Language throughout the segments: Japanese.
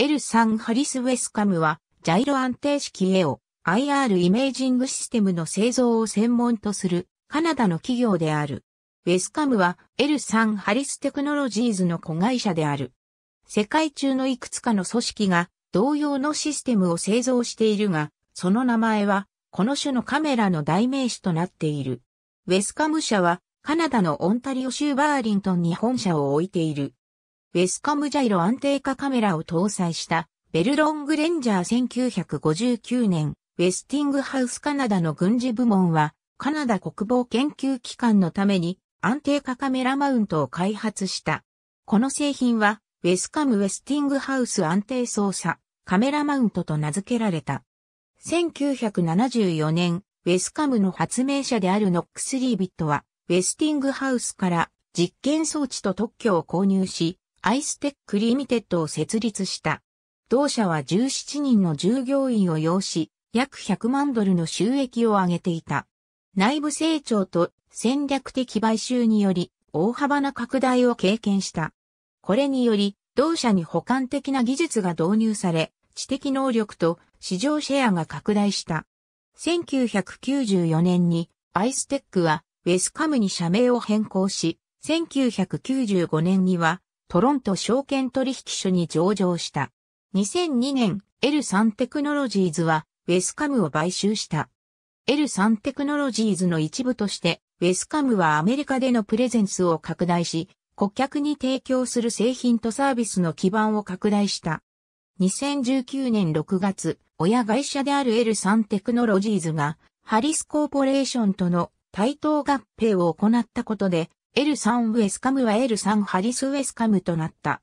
L3 ハリスウェスカムは、ジャイロ安定式 A o IR イメージングシステムの製造を専門とする、カナダの企業である。ウェスカムは L3 ハリステクノロジーズの子会社である。世界中のいくつかの組織が同様のシステムを製造しているが、その名前はこの種のカメラの代名詞となっている。ウェスカム社はカナダのオンタリオ州バーリントンに本社を置いている。ウェスカムジャイロ安定化カメラを搭載したベルロングレンジャー1959年、ウェスティングハウスカナダの軍事部門は、カナダ国防研究機関のために安定化カメラマウントを開発した。この製品は、ウェスカムウェスティングハウス安定操作カメラマウントと名付けられた。1974年、ウェスカムの発明者であるノックス・リービットは、ウェスティングハウスから実験装置と特許を購入し、アイステックリミテッドを設立した。同社は17人の従業員を要し、約100万ドルの収益を上げていた。内部成長と戦略的買収により大幅な拡大を経験した。これにより、同社に補完的な技術が導入され、知的能力と市場シェアが拡大した。1994年にアイステックはウェスカムに社名を変更し、1995年にはトロント証券取引所に上場した。2002年、L3 テクノロジーズは、ウェスカムを買収した。L3 テクノロジーズの一部として、ウェスカムはアメリカでのプレゼンスを拡大し、顧客に提供する製品とサービスの基盤を拡大した。2019年6月、親会社である L3 テクノロジーズが、ハリスコーポレーションとの対等合併を行ったことで、L3 ウェスカムは L3 ハリスウェスカムとなった。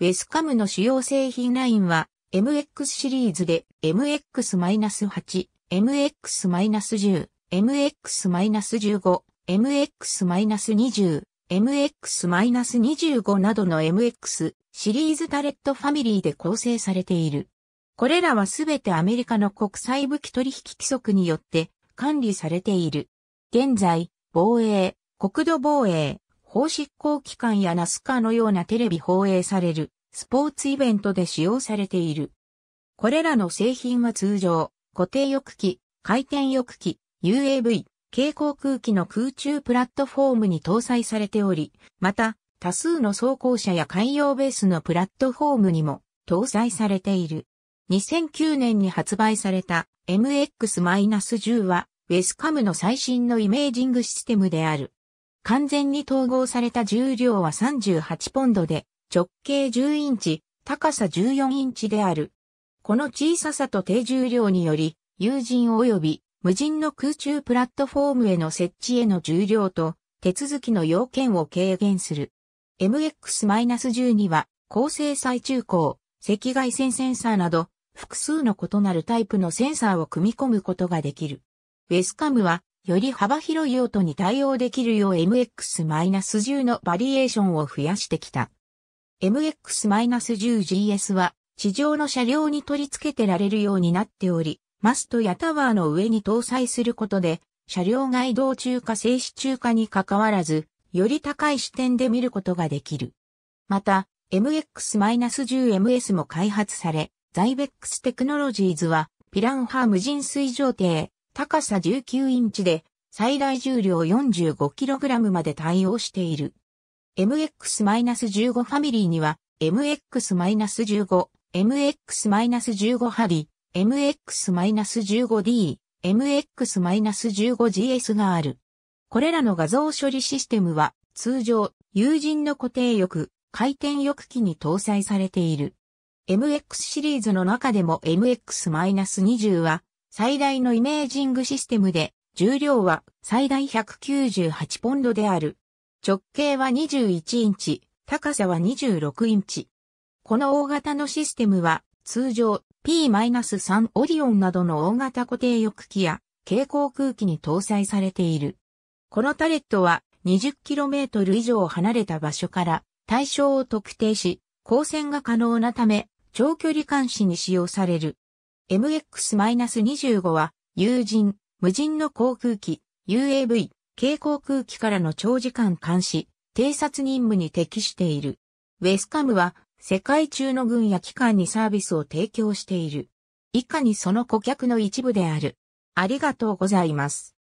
ウェスカムの主要製品ラインは MX シリーズで MX-8、MX-10、MX-15、MX-20、MX-25 などの MX シリーズタレットファミリーで構成されている。これらはすべてアメリカの国際武器取引規則によって管理されている。現在、防衛、国土防衛、法執行機関やナスカのようなテレビ放映されるスポーツイベントで使用されている。これらの製品は通常、固定翼機、回転翼機、UAV、軽航空機の空中プラットフォームに搭載されており、また、多数の装甲車や海洋ベースのプラットフォームにも搭載されている。2009年に発売された MX-10 はウェスカムの最新のイメージングシステムである。完全に統合された重量は38ポンドで、直径10インチ、高さ14インチである。この小ささと低重量により、有人及び無人の空中プラットフォームへの設置への重量と手続きの要件を軽減する。MX-12 は高精細中光、赤外線センサーなど複数の異なるタイプのセンサーを組み込むことができる。ウェスカムはより幅広い用途に対応できるよう MX-10 のバリエーションを増やしてきた。MX-10GS は地上の車両に取り付けてられるようになっており、マストやタワーの上に搭載することで、車両が移動中か静止中かに関わらず、より高い視点で見ることができる。また、MX-10MS も開発され、ザイベックステクノロジーズは、ピランハ無人水上艇、高さ19インチで、最大重量 45kg まで対応している。MX-15 ファミリーには、MX-15、MX-15 ハリ、MX-15D、MX-15GS がある。これらの画像処理システムは、通常、友人の固定翼、回転翼機に搭載されている。MX シリーズの中でも MX-20 は最大のイメージングシステムで、重量は最大198ポンドである。直径は21インチ、高さは26インチ。この大型のシステムは、通常 P-3 オリオンなどの大型固定翼機や軽航空機に搭載されている。このタレットは 20km 以上離れた場所から対象を特定し、光線が可能なため長距離監視に使用される。MX-25 は、有人、無人の航空機、UAV、軽航空機からの長時間監視、偵察任務に適している。ウェスカムは、世界中の軍や機関にサービスを提供している。以下にその顧客の一部である。ありがとうございます。